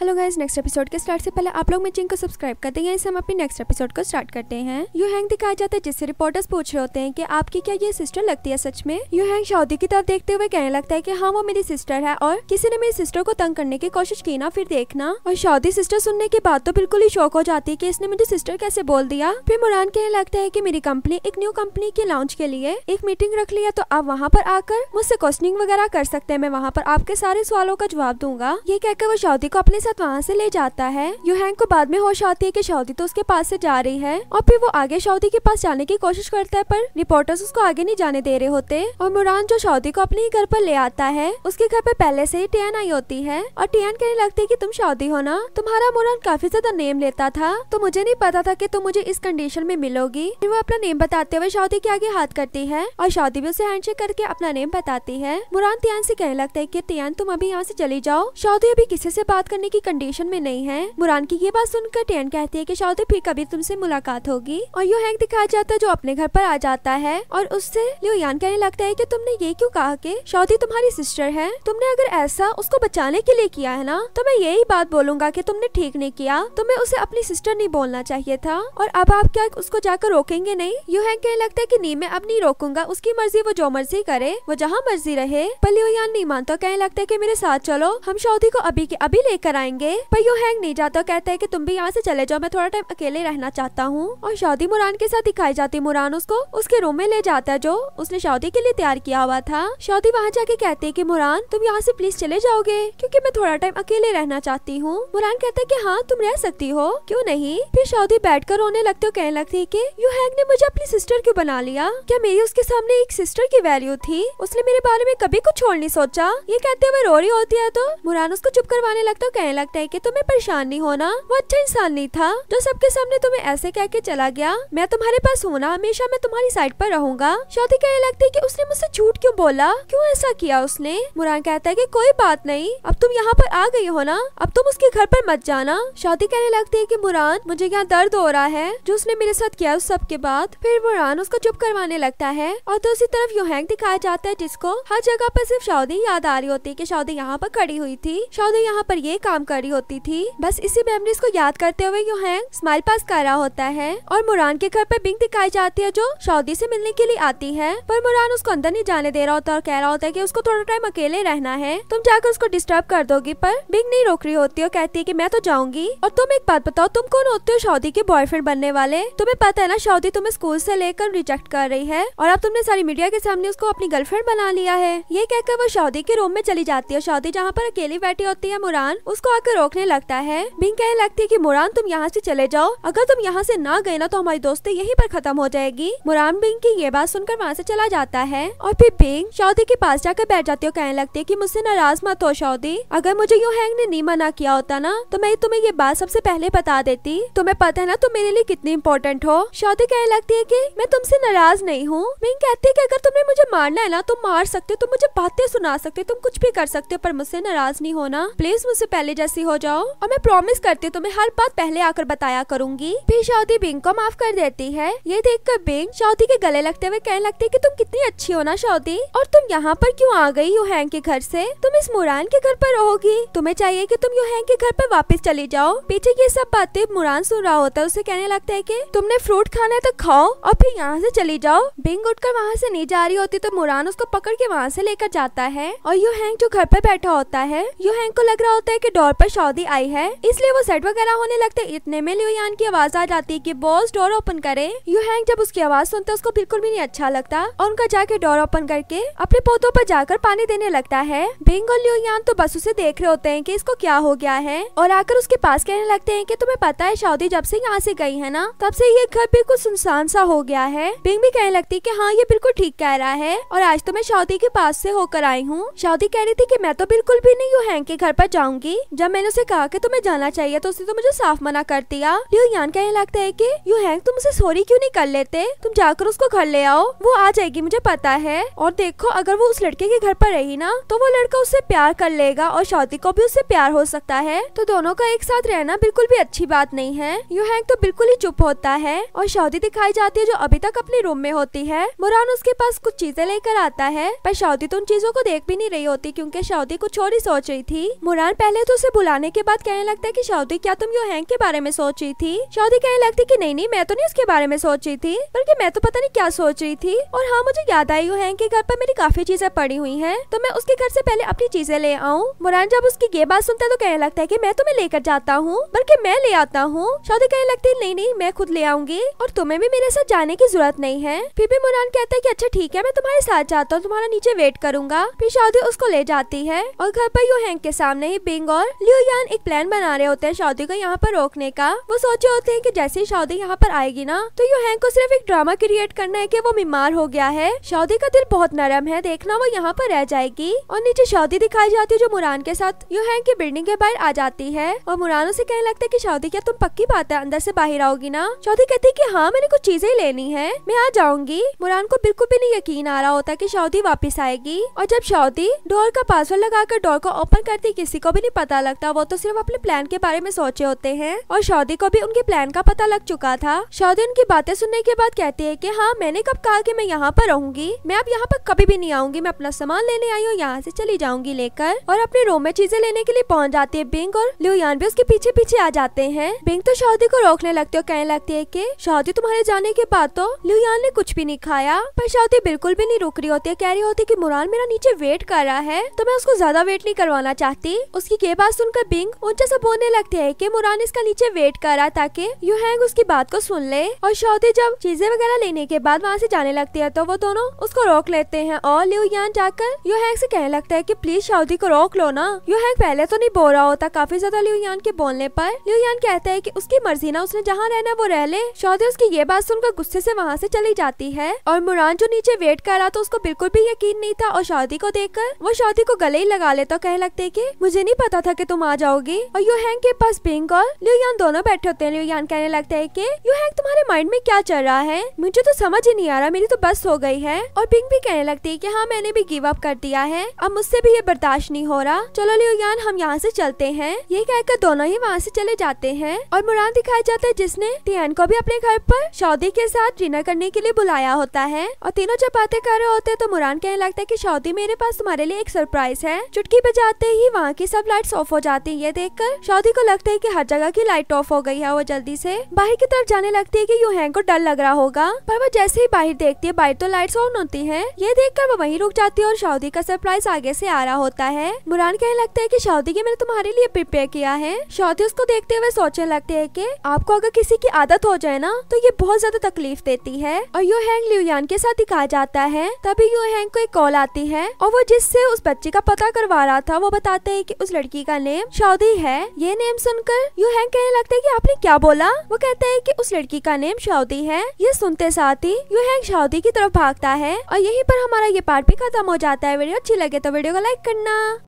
hello guys next episode के start से पहले आप लोग मेरे चैनल को सब्सक्राइब करते हैं इससे हम अपने नेक्स्ट एपिसोड को स्टार्ट करते हैं यू हैंग दिखाया जाता है जिससे रिपोर्टर्स पूछ रहे होते हैं कि आपकी क्या ये सिस्टर लगती है सच में यू हैंग शादी की तरफ देखते हुए कहने लगता है कि हाँ वो मेरी सिस्टर है और किसी ने मेरी सिस्टर को तंग करने की कोशिश की ना फिर देखना और शादी सिस्टर सुनने के बाद तो बिल्कुल ही शौक हो जाती है की इसने मुझे सिस्टर कैसे बोल दिया फिर मुरान कहने लगता है की मेरी कंपनी एक न्यू कंपनी के लॉन्च के लिए एक मीटिंग रख लिया तो आप वहाँ पर आकर मुझसे क्वेश्चनिंग वगैरह कर सकते हैं मैं वहाँ पर आपके सारे सवालों का जवाब दूंगा ये कहकर वो शादी को अपने साथ वहाँ से ले जाता है यूहैंग को बाद में होश आती है कि शाउदी तो उसके पास से जा रही है और फिर वो आगे शाउदी के पास जाने की कोशिश करता है पर रिपोर्टर्स उसको आगे नहीं जाने दे रहे होते और मुरान जो शाउदी को अपने ही घर पर ले आता है उसके घर पर पहले से ही टियान आई होती है और टियान कहने लगती है की तुम शादी हो ना तुम्हारा मुरान काफी ज्यादा नेम लेता था तो मुझे नहीं पता था की तुम मुझे इस कंडीशन में मिलोगी फिर वो अपना नेम बताते हुए शाउदी के आगे हाथ करती है और शाउदी भी उसे शेक करके अपना नेम बताती है मुरान तियान से कहने लगता है की तियान तुम अभी यहाँ से चली जाओ शाउदी अभी किसी से बात करने की कंडीशन में नहीं है मुरान की ये बात सुनकर टेन कहती है की शायद फिर कभी तुमसे मुलाकात होगी और यू हैंक दिखाया जाता है जो अपने घर पर आ जाता है और उससे लियोयान कहने लगता है की तुमने ये क्यूँ कहा की शौदी तुम्हारी सिस्टर है तुमने अगर ऐसा उसको बचाने के लिए किया है ना तो मैं यही बात बोलूंगा की तुमने ठीक नहीं किया तुम्हें तो उसे अपनी सिस्टर नहीं बोलना चाहिए था और अब आप क्या उसको जाकर रोकेंगे नहीं यू हैंक कहने लगता है की नहीं मैं अब नहीं रोकूंगा उसकी मर्जी वो जो मर्जी करे वो जहाँ मर्जी रहे पर लियोयान नहीं मानता कहने लगता है की मेरे साथ चलो हम शौदी को अभी के अभी लेकर आए आएंगे पर यू हैंग नहीं जाता कहते हैं कि तुम भी यहाँ से चले जाओ मैं थोड़ा टाइम अकेले रहना चाहता हूँ और शादी मुरान के साथ दिखाई जाती मुरान उसको उसके रूम में ले जाता है जो उसने शादी के लिए तैयार किया हुआ था शादी वहाँ जाके कहती है की मुरान तुम यहाँ से प्लीज चले जाओगे क्यूँकी मैं थोड़ा टाइम अकेले रहना चाहती हूँ मुरान कहता है की हाँ तुम रह सकती हो क्यूँ नहीं फिर शादी बैठ कर रोने लगते हो कहने लगती है की यू हैंग ने मुझे अपनी सिस्टर क्यों बना लिया क्या मेरी उसके सामने एक सिस्टर की वैल्यू थी उसने मेरे बारे में कभी कुछ छोड़ नहीं सोचा ये कहते हुए रो रही होती है तो मुरान उसको चुप करवाने लगता है कहने लगता है कि तुम्हें परेशान नहीं होना वो अच्छा इंसान नहीं था जो सबके सामने तुम्हें ऐसे कह के चला गया मैं तुम्हारे पास होना हमेशा मैं तुम्हारी साइड पर रहूंगा शादी कहने लगती है कि उसने मुझसे झूठ क्यों बोला क्यों ऐसा किया उसने मुरान कहता है कि कोई बात नहीं अब तुम यहाँ पर आ गई हो ना अब तुम उसके घर पर मत जाना शादी कहने लगती है कि मुरान मुझे यहाँ दर्द हो रहा है जो उसने मेरे साथ किया उस सबके बाद फिर मुरान उसको चुप करवाने लगता है और दूसरी तरफ योहैंग दिखाया जाता है जिसको हर जगह पर सिर्फ शादी याद आ रही होती है की शादी यहाँ पर खड़ी हुई थी शादी यहाँ पर ये काम कर रही होती थी बस इसी मेमोरीज को याद करते हुए हैंग स्माइल पास कर रहा होता है और मुरान के घर पर बिंग दिखाई जाती है जो शौदी से मिलने के लिए आती है पर मुरान उसको अंदर नहीं जाने दे रहा होता और कह रहा होता है की उसको थोड़ा टाइम अकेले रहना है तुम जाकर उसको डिस्टर्ब कर दोगी पर बिंग नहीं रोक रही होती और कहती है की मैं तो जाऊंगी और तुम एक बात बताओ तुम कौन होते हो शौदी के बॉयफ्रेंड बनने वाले तुम्हें पता है ना शौदी तुम्हें स्कूल से लेकर रिजेक्ट कर रही है और अब तुमने सारी मीडिया के सामने उसको अपनी गर्लफ्रेंड बना लिया है ये कहकर वो शौदी के रूम में चली जाती है शौदी जहाँ पर अकेली बैठी होती है मुरान उसको आकर रोकने लगता है बिंग कहने लगती है की मुरान तुम यहाँ से चले जाओ अगर तुम यहाँ से ना गए ना तो हमारी दोस्ती यहीं पर खत्म हो जाएगी मुरान बिंग की ये बात सुनकर वहाँ से चला जाता है और फिर बिंग शौदी के पास जाकर बैठ जाती है कहने लगती है की मुझसे नाराज मत हो शौदी अगर मुझे यूँ हैंग ने नहीं मना किया होता ना तो मैं तुम्हें ये बात सबसे पहले बता देती तुम्हें पता है ना तुम मेरे लिए कितनी इम्पोर्टेंट हो शौदी कहने लगती है की मैं तुमसे नाराज नहीं हूँ बिंग कहती है की अगर तुमने मुझे मारना है ना तुम मार सकते हो तुम मुझे बातें सुना सकते हो तुम कुछ भी कर सकते हो पर मुझसे नाराज नहीं होना प्लीज मुझसे पहले जैसी हो जाओ और मैं प्रॉमिस करती हूँ तुम्हें हर बात पहले आकर बताया करूंगी फिर शौदी बिंग को माफ कर देती है ये देख कर बिंग शौदी के गले लगते हुए कहने लगते है की तुम कितनी अच्छी हो ना शौदी और तुम यहाँ पर क्यूँ आ गई यूहैंग के घर ऐसी तुम इस मुरान के घर आरोप रहोगी तुम्हें चाहिए की तुम हैंग के घर आरोप वापिस चली जाओ पीछे ये सब बातें मुरान सुन रहा होता है उसे कहने लगता है की तुमने फ्रूट खाना है तो खाओ और फिर यहाँ ऐसी चली जाओ बिंग उठकर वहाँ ऐसी नहीं जा रही होती तो मुरान उसको पकड़ के वहाँ ऐसी लेकर जाता है और यू हैंग जो घर पर बैठा होता है हैंग को लग रहा होता है की डोर पर सऊदी आई है इसलिए वो सेट वगैरह होने लगते इतने में लियोयान की आवाज आ जाती है कि बॉस डोर ओपन करे यू हैंग जब उसकी आवाज सुनते उसको बिल्कुल भी नहीं अच्छा लगता और उनका जाके डोर ओपन करके अपने पोतों पर जाकर पानी देने लगता है बिंग और लियोयान तो बस उसे देख रहे होते हैं की इसको क्या हो गया है और आकर उसके पास कहने लगते है की तुम्हें पता है सऊदी जब से यहाँ से गई है ना तब से ये घर बिल्कुल सुनसान सा हो गया है बिंग भी कहने लगती है की हाँ ये बिल्कुल ठीक कह रहा है और आज तो मैं सऊदी के पास से होकर आई हूँ शादी कह रही थी की मैं तो बिल्कुल भी नहीं यू हैंग के घर पर जाऊंगी जब मैंने उसे कहा कि तुम्हें जाना चाहिए तो उसने तो मुझे साफ मना कर दिया लियो यान कहने लगता है कि यू हैंग तुम उसे सॉरी क्यों नहीं कर लेते तुम जाकर उसको घर ले आओ वो आ जाएगी मुझे पता है और देखो अगर वो उस लड़के के घर पर रही ना तो वो लड़का उससे प्यार कर लेगा और शादी को भी उससे प्यार हो सकता है तो दोनों का एक साथ रहना बिल्कुल भी अच्छी बात नहीं है यू हैंग तो बिल्कुल ही चुप होता है और शादी दिखाई जाती है जो अभी तक अपने रूम में होती है मुरान उसके पास कुछ चीजें लेकर आता है पर शादी तो उन चीजों को देख भी नहीं रही होती क्यूँकी शादी कुछ और ही सोच रही थी मुरान पहले तो उसे बुलाने के बाद कहने लगता है कि शौदी क्या तुम यू हैंग के बारे में सोच रही थी शौदी कहने लगती कि नहीं नहीं मैं तो नहीं उसके बारे में सोच रही थी बल्कि मैं तो पता नहीं क्या सोच रही थी और हाँ मुझे याद आई यू हैंग के घर पर मेरी काफी चीजें पड़ी हुई है तो मैं उसके घर से पहले अपनी चीजें ले आऊँ मुरान जब उसकी ये बात सुनता है तो कहने लगता है की मैं तुम्हें लेकर जाता हूँ बल्कि मैं ले आता हूँ शादी कहने लगती नहीं नहीं मैं खुद ले आऊंगी और तुम्हें भी मेरे साथ जाने की जरूरत नहीं है फिर भी मुरान कहता है की अच्छा ठीक है मैं तुम्हारे साथ जाता हूँ तुम्हारा नीचे वेट करूंगा फिर शादी उसको ले जाती है और घर पर यू हैंग के सामने ही बिंग और लियोयान एक प्लान बना रहे होते हैं शादी को यहाँ पर रोकने का वो सोचे होते हैं कि जैसे ही शादी यहाँ पर आएगी ना तो यूहैंग को सिर्फ एक ड्रामा क्रिएट करना है कि वो बीमार हो गया है शादी का दिल बहुत नरम है देखना वो यहाँ पर रह जाएगी और नीचे शादी दिखाई जाती है जो मुरान के साथ यूहैंग की बिल्डिंग के बाहर आ जाती है और मुरान उसे कहने लगता है की शादी क्या तुम पक्की बात है अंदर से बाहर आओगी ना शादी कहती है की हाँ मैंने कुछ चीजें लेनी है मैं आ जाऊंगी मुरान को बिल्कुल भी नहीं यकीन आ रहा होता की शादी वापिस आएगी और जब शादी डोर का पासवर्ड लगाकर डोर को ओपन करती किसी को भी नहीं पता लगता वो तो सिर्फ अपने प्लान के बारे में सोचे होते हैं और शौदी को भी उनके प्लान का पता लग चुका था शौदी उनकी बातें सुनने के बाद कहती है की हाँ मैंने कब कहा कि मैं यहाँ पर रहूंगी मैं अब यहाँ पर कभी भी नहीं आऊंगी मैं अपना सामान लेने आई हूँ यहाँ से चली जाऊंगी लेकर और अपने रूम में चीजें लेने के लिए पहुँच जाती है बिंग और लुयान भी उसके पीछे पीछे आ जाते हैं बिंग तो शौदी को रोकने लगते और कहने लगती है की शौदी तुम्हारे जाने के बाद तो लुयान ने कुछ भी नहीं खाया पर शौदी बिल्कुल भी नहीं रुक रही होती है कह रही होती है की मुरान मेरा नीचे वेट कर रहा है तो मैं उसको ज्यादा वेट नहीं करवाना चाहती उसकी के बात सुनकर बिंग ऊंचा सा बोलने लगते है कि मुरान इसका नीचे वेट कर रहा ताकि यूहैंग उसकी बात को सुन ले और शौदी जब चीजें वगैरह लेने के बाद वहाँ से जाने लगती है तो वो दोनों उसको रोक लेते हैं और लियो यान जाकर यूहैंग से कहने लगता है की प्लीज शौदी को रोक लो ना यूहैंग पहले तो नहीं बोल रहा होता काफी ज्यादा लियो यान के बोलने पर लियो यान कहता है की उसकी मर्जी ना उसने जहाँ रहना वो रह ले शौदी उसकी ये बात सुनकर गुस्से से वहाँ से चली जाती है और मुरान जो नीचे वेट कर रहा था उसको बिल्कुल भी यकीन नहीं था और शौदी को कर वो शौदी को गले ही लगा लेता कहने लगते की मुझे नहीं पता था के तुम आ जाओगी और यूहैंग के पास पिंक और लियोयान दोनों बैठे होते हैं लियोयान कहने लगता है की यूहैंग तुम्हारे माइंड में क्या चल रहा है मुझे तो समझ ही नहीं आ रहा मेरी तो बस हो गई है और पिंक भी कहने लगती है की हाँ मैंने भी गिव अप कर दिया है अब मुझसे भी ये बर्दाश्त नहीं हो रहा चलो लियोयान हम यहाँ से चलते हैं ये कहकर दोनों ही वहाँ से चले जाते हैं और मुरान दिखाया जाता है जिसने टियान को भी अपने घर पर शौदी के साथ डिनर करने के लिए बुलाया होता है और तीनों जब बातें कर रहे होते हैं तो मुरान कहने लगता है की शौदी मेरे पास तुम्हारे लिए एक सरप्राइज है चुटकी बजाते ही वहाँ की सब लाइट्स ऑफ हो जाती है ये देख कर को लगता है की हर जगह की लाइट ऑफ हो गई है वो जल्दी से बाहर की तरफ जाने लगती है यू यूहैन को डर लग रहा होगा पर वो जैसे ही बाहर देखती है बाहर तो लाइट ऑन होती है ये देख वो वही रुक जाती है और शाउदी का सरप्राइज आगे ऐसी आ रहा होता है मुरान कहने लगता है की शाउदी की मैंने तुम्हारे लिए प्रिपेयर किया है शाउदी उसको देखते हुए सोचने लगते है की आपको अगर किसी की आदत हो जाए ना तो ये बहुत ज्यादा तकलीफ देती है और यू हैंग लियोन के साथ कहा जाता है तभी यू हैंग को एक कॉल आती है और वो जिससे उस बच्चे का पता करवा रहा था वो बताते है की उस लड़की का नेम शौदी है ये नेम सुनकर हैंग कहने लगता है कि आपने क्या बोला वो कहता है कि उस लड़की का नेम शौदी है ये सुनते साथ ही हैंग शौदी की तरफ भागता है और यहीं पर हमारा ये पार्ट भी खत्म हो जाता है वीडियो अच्छी लगे तो वीडियो को लाइक करना